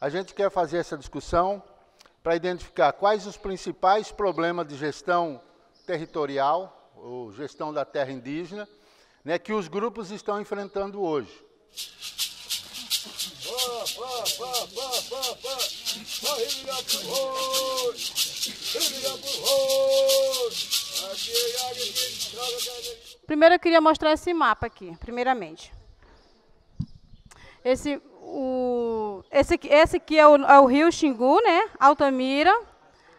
A gente quer fazer essa discussão para identificar quais os principais problemas de gestão territorial, ou gestão da terra indígena, né, que os grupos estão enfrentando hoje. Primeiro eu queria mostrar esse mapa aqui, primeiramente. Esse o, esse, esse aqui é o, é o rio Xingu, né? Altamira.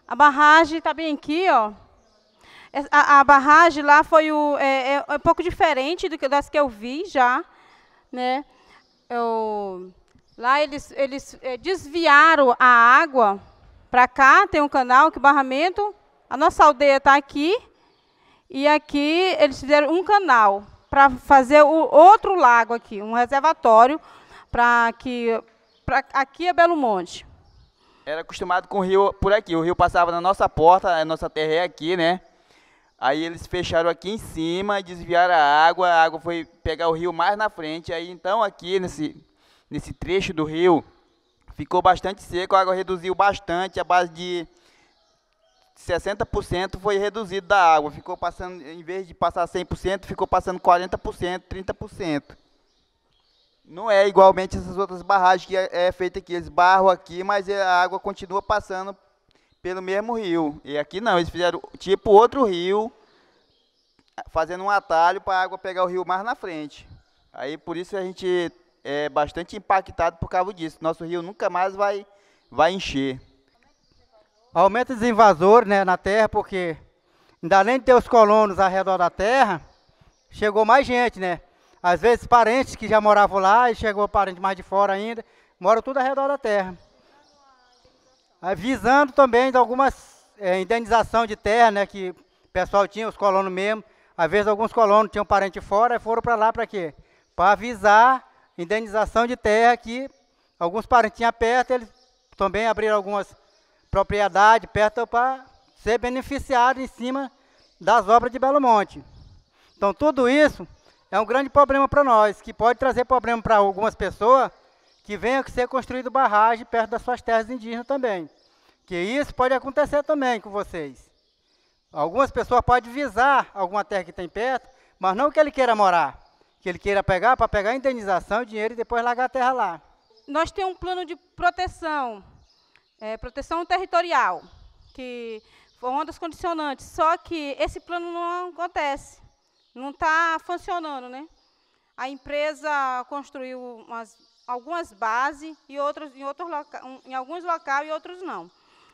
A barragem está bem aqui, ó. A, a, barragem lá foi o, é, é, é, um pouco diferente do que das que eu vi já, né? Eu, lá eles, eles é, desviaram a água para cá, tem um canal que barramento. A nossa aldeia está aqui e aqui eles fizeram um canal para fazer o outro lago aqui, um reservatório para que pra, aqui é Belo Monte. Era acostumado com o rio por aqui. O rio passava na nossa porta, a nossa terra é aqui, né? Aí eles fecharam aqui em cima, desviaram a água, a água foi pegar o rio mais na frente. Aí então aqui nesse nesse trecho do rio ficou bastante seco, a água reduziu bastante, a base de 60% foi reduzido da água, ficou passando em vez de passar 100%, ficou passando 40%, 30%. Não é igualmente essas outras barragens que é, é feita aqui. Eles barram aqui, mas é, a água continua passando pelo mesmo rio. E aqui não, eles fizeram tipo outro rio, fazendo um atalho para a água pegar o rio mais na frente. Aí por isso a gente é bastante impactado por causa disso. Nosso rio nunca mais vai, vai encher. Aumenta os invasores né, na terra, porque ainda além de ter os colonos ao redor da terra, chegou mais gente, né? Às vezes parentes que já moravam lá e chegou parente mais de fora ainda, moram tudo ao redor da terra. Visando também de algumas é, indenização de terra, né, que o pessoal tinha, os colonos mesmo. Às vezes alguns colonos tinham parente fora e foram para lá para quê? Para avisar indenização de terra que alguns parentes tinham perto, eles também abriram algumas propriedades perto para ser beneficiado em cima das obras de Belo Monte. Então tudo isso é um grande problema para nós, que pode trazer problema para algumas pessoas que venham a ser construído barragem perto das suas terras indígenas também. Que isso pode acontecer também com vocês. Algumas pessoas podem visar alguma terra que tem perto, mas não que ele queira morar, que ele queira pegar para pegar a indenização, dinheiro e depois largar a terra lá. Nós temos um plano de proteção, é, proteção territorial, que foi uma das condicionantes, só que esse plano não acontece não está funcionando, né? A empresa construiu umas, algumas bases e outros em, outros loca, em alguns locais e outros não.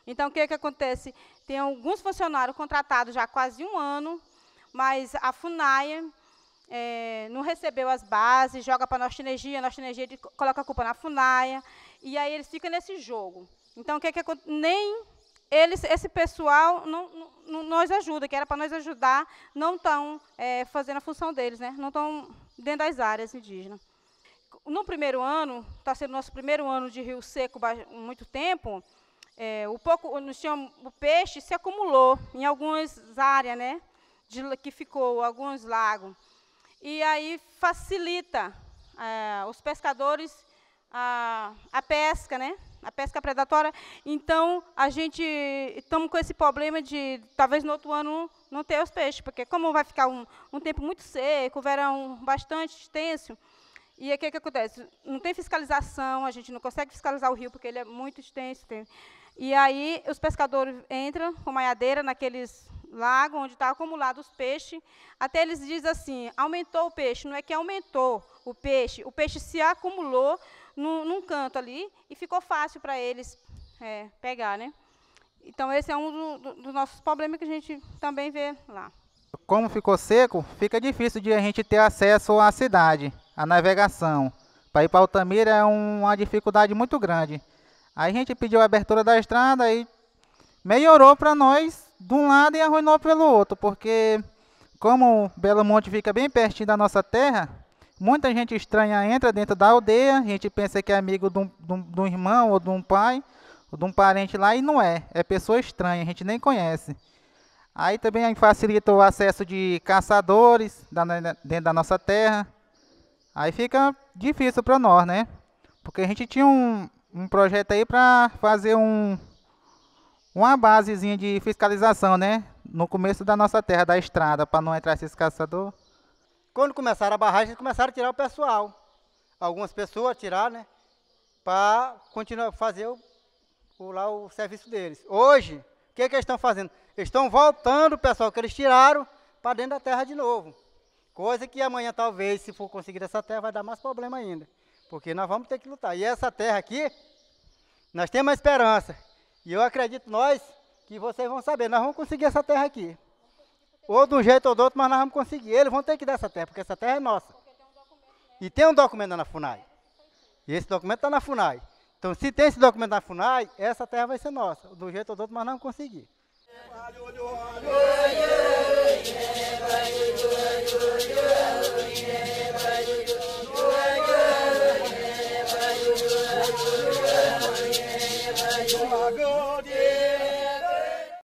Então, o que, que acontece? Tem alguns funcionários contratados já há quase um ano, mas a FUNAI é, não recebeu as bases, joga para a Norte Energia, a Norte Energia coloca a culpa na FUNAI, e aí eles ficam nesse jogo. Então, o que, que nem eles, esse pessoal não, não nos ajuda, que era para nos ajudar, não estão é, fazendo a função deles, né? não estão dentro das áreas indígenas. No primeiro ano, está sendo nosso primeiro ano de rio seco muito tempo, é, o, pouco, o peixe se acumulou em algumas áreas né, de, que ficou, alguns lagos. E aí facilita é, os pescadores a, a pesca, né? a pesca predatória. Então, a gente estamos com esse problema de talvez no outro ano não ter os peixes, porque como vai ficar um, um tempo muito seco, verão bastante extenso, e o que, que acontece? Não tem fiscalização, a gente não consegue fiscalizar o rio, porque ele é muito extenso. Tem, e aí os pescadores entram com maiadeira naqueles lagos onde está acumulado os peixes, até eles dizem assim, aumentou o peixe, não é que aumentou o peixe, o peixe se acumulou, num, num canto ali e ficou fácil para eles é, pegar, né? Então, esse é um dos do nossos problemas que a gente também vê lá. Como ficou seco, fica difícil de a gente ter acesso à cidade, à navegação. Para ir para Altamira é uma dificuldade muito grande. Aí a gente pediu a abertura da estrada e melhorou para nós de um lado e arruinou pelo outro, porque como Belo Monte fica bem pertinho da nossa terra, Muita gente estranha entra dentro da aldeia, a gente pensa que é amigo de um, irmão ou de um pai, ou de um parente lá, e não é. É pessoa estranha, a gente nem conhece. Aí também facilita o acesso de caçadores né, dentro da nossa terra. Aí fica difícil para nós, né? Porque a gente tinha um, um projeto aí para fazer um, uma basezinha de fiscalização, né? No começo da nossa terra, da estrada, para não entrar esses caçadores. Quando começaram a barragem, eles começaram a tirar o pessoal. Algumas pessoas tiraram, né? Para continuar a fazer o, o, lá o serviço deles. Hoje, o que, que eles estão fazendo? Eles estão voltando o pessoal que eles tiraram para dentro da terra de novo. Coisa que amanhã, talvez, se for conseguir essa terra, vai dar mais problema ainda. Porque nós vamos ter que lutar. E essa terra aqui, nós temos a esperança. E eu acredito, nós, que vocês vão saber. Nós vamos conseguir essa terra aqui. Ou de um jeito ou do outro, mas nós vamos conseguir. Eles vão ter que dar essa terra, porque essa terra é nossa. E tem um documento na FUNAI. E esse documento está na FUNAI. Então, se tem esse documento na FUNAI, essa terra vai ser nossa. Do jeito ou do outro, mas nós vamos conseguir.